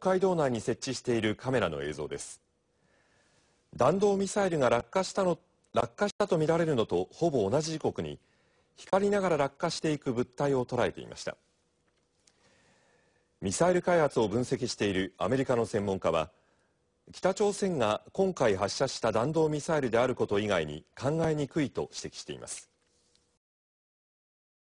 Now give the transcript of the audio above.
海道内に設置しているカメラの映像です弾道ミサイルが落下したの落下したとみられるのとほぼ同じ時刻に光りながら落下していく物体を捉えていましたミサイル開発を分析しているアメリカの専門家は北朝鮮が今回発射した弾道ミサイルであること以外に考えにくいと指摘しています